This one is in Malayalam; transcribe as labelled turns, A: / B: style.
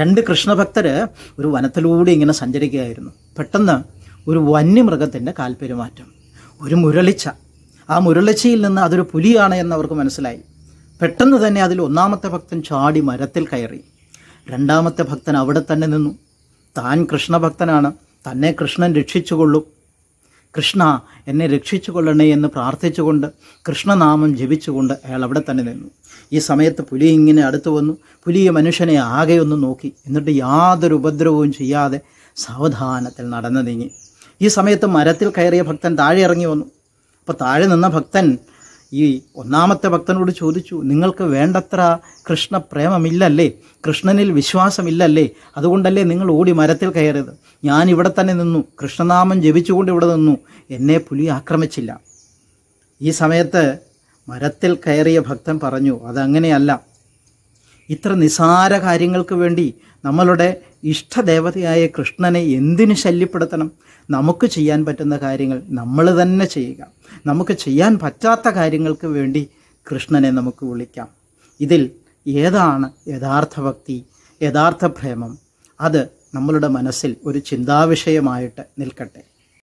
A: രണ്ട് കൃഷ്ണഭക്തർ ഒരു വനത്തിലൂടെ ഇങ്ങനെ സഞ്ചരിക്കുകയായിരുന്നു പെട്ടെന്ന് ഒരു വന്യമൃഗത്തിൻ്റെ കാൽപെരുമാറ്റം ഒരു മുരളിച്ച ആ മുരളിച്ചയിൽ നിന്ന് അതൊരു പുലിയാണ് അവർക്ക് മനസ്സിലായി പെട്ടെന്ന് തന്നെ അതിൽ ഒന്നാമത്തെ ഭക്തൻ ചാടി മരത്തിൽ കയറി രണ്ടാമത്തെ ഭക്തൻ അവിടെ തന്നെ നിന്നു താൻ കൃഷ്ണഭക്തനാണ് തന്നെ കൃഷ്ണൻ രക്ഷിച്ചുകൊള്ളും കൃഷ്ണ എന്നെ രക്ഷിച്ചു കൊള്ളണേ എന്ന് പ്രാർത്ഥിച്ചുകൊണ്ട് കൃഷ്ണനാമം ജപിച്ചുകൊണ്ട് അയാൾ അവിടെ തന്നെ നിന്നു ഈ സമയത്ത് പുലി ഇങ്ങനെ അടുത്തു വന്നു പുലി മനുഷ്യനെ ആകെ ഒന്ന് നോക്കി എന്നിട്ട് യാതൊരു ഉപദ്രവവും ചെയ്യാതെ സാവധാനത്തിൽ നടന്നു നീങ്ങി ഈ സമയത്ത് മരത്തിൽ കയറിയ ഭക്തൻ താഴെ ഇറങ്ങി വന്നു അപ്പോൾ താഴെ നിന്ന ഭക്തൻ ഈ ഒന്നാമത്തെ ഭക്തനോട് ചോദിച്ചു നിങ്ങൾക്ക് വേണ്ടത്ര കൃഷ്ണ പ്രേമമില്ലല്ലേ കൃഷ്ണനിൽ വിശ്വാസമില്ലല്ലേ അതുകൊണ്ടല്ലേ നിങ്ങൾ ഓടി മരത്തിൽ കയറിയത് ഞാൻ ഇവിടെ തന്നെ നിന്നു കൃഷ്ണനാമം ജപിച്ചുകൊണ്ട് ഇവിടെ നിന്നു എന്നെ പുലി ആക്രമിച്ചില്ല ഈ സമയത്ത് മരത്തിൽ കയറിയ ഭക്തൻ പറഞ്ഞു അതങ്ങനെയല്ല ഇത്ര നിസാര കാര്യങ്ങൾക്ക് വേണ്ടി നമ്മളുടെ ഇഷ്ടദേവതയായ കൃഷ്ണനെ എന്തിനു ശല്യപ്പെടുത്തണം നമുക്ക് ചെയ്യാൻ പറ്റുന്ന കാര്യങ്ങൾ നമ്മൾ തന്നെ ചെയ്യുക നമുക്ക് ചെയ്യാൻ പറ്റാത്ത കാര്യങ്ങൾക്ക് വേണ്ടി കൃഷ്ണനെ നമുക്ക് വിളിക്കാം ഇതിൽ ഏതാണ് യഥാർത്ഥ ഭക്തി യഥാർത്ഥ പ്രേമം അത് നമ്മളുടെ മനസ്സിൽ ഒരു ചിന്താവിഷയമായിട്ട് നിൽക്കട്ടെ